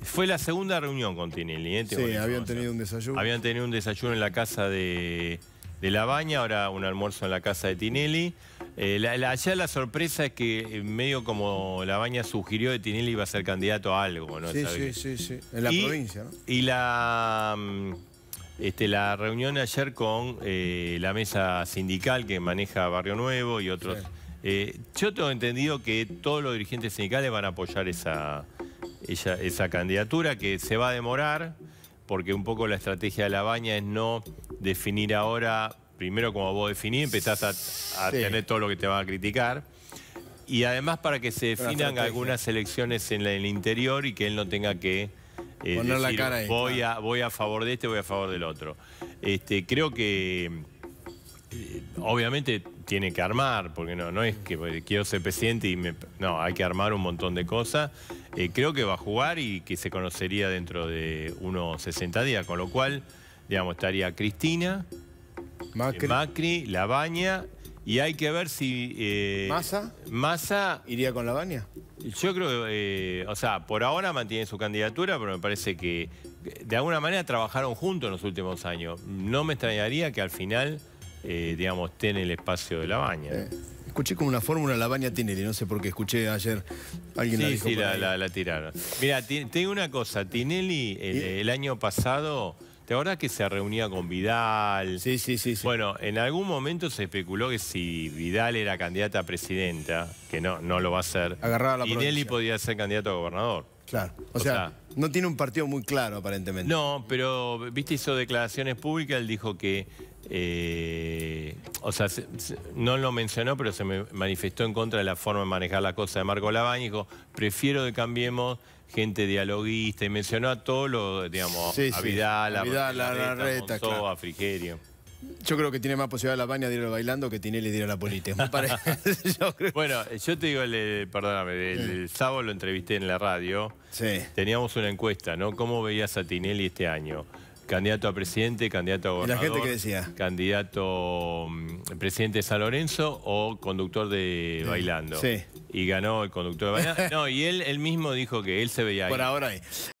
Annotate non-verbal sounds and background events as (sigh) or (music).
Fue la segunda reunión con Tinelli. ¿eh? Sí, habían tenido un desayuno. Habían tenido un desayuno en la casa de, de La Baña, ahora un almuerzo en la casa de Tinelli. Eh, la, allá la sorpresa es que eh, medio como La Baña sugirió que Tinelli iba a ser candidato a algo, ¿no? Sí, sí, sí, sí. En la provincia, ¿no? Y la, mm, este, la reunión ayer con la mesa sindical que maneja Barrio Nuevo y otros. yo tengo entendido que todos los dirigentes sindicales van a apoyar esa esa candidatura que se va a demorar porque un poco la estrategia de la baña es no definir ahora, primero como vos definís, empezás a, tener todo lo que te van a criticar. Y además para que se definan algunas elecciones en, el interior y que él no tenga que eh, Poner la cara ahí, voy, a, voy a favor de este, voy a favor del otro. Este, creo que eh, obviamente tiene que armar, porque no, es que quiero ser presidente y me... No, hay que armar un montón de cosas. Eh, creo que va a jugar y que se conocería dentro de unos 60 días, con lo cual, digamos, estaría Cristina, eh, Macri, Labaña, y hay que ver si... Eh, ¿Massa? ¿Iría con Labaña? Yo creo que, o sea, por ahora mantiene su candidatura, pero me parece que de alguna manera trabajaron juntos en los últimos años. No me extrañaría que al final eh, digamos, tiene el espacio de la baña. Eh, escuché como una fórmula la baña Tinelli, no sé por qué escuché ayer alguien la dijo. Sí, la, tiraron. Mira, te, digo una cosa, Tinelli el, año pasado... ¿Te acordás que se reunía con Vidal? Sí, sí, sí, Bueno, en algún momento se especuló que si Vidal era candidata a presidenta, que no, no lo va a ser, Agarraba Tinelli podía ser candidato a gobernador. Claro, o, sea no tiene un partido muy claro, aparentemente. No, pero, viste, hizo declaraciones públicas, él dijo que... Eh, o sea, no lo mencionó, pero se me manifestó en contra de la forma de manejar la cosa de Marco Labaña. Dijo, prefiero que cambiemos gente dialoguista. Y mencionó a todos los, digamos, a Vidal, a, a, Reta, yo creo que tiene más posibilidad la Baña de ir bailando que Tinelli de ir a la política. (laughs) (laughs) Bueno, yo te digo, eh, perdóname, el, sábado lo entrevisté en la radio. Sí. Teníamos una encuesta, ¿no? ¿Cómo veías a Tinelli este año? Candidato a presidente, candidato a gobernador. ¿Y la gente que decía? Candidato mm, presidente de San Lorenzo o conductor de Bailando. Sí. Y ganó el conductor de Bailando. (laughs) no, y él, mismo dijo que él se veía ahí. Por ahora ahí.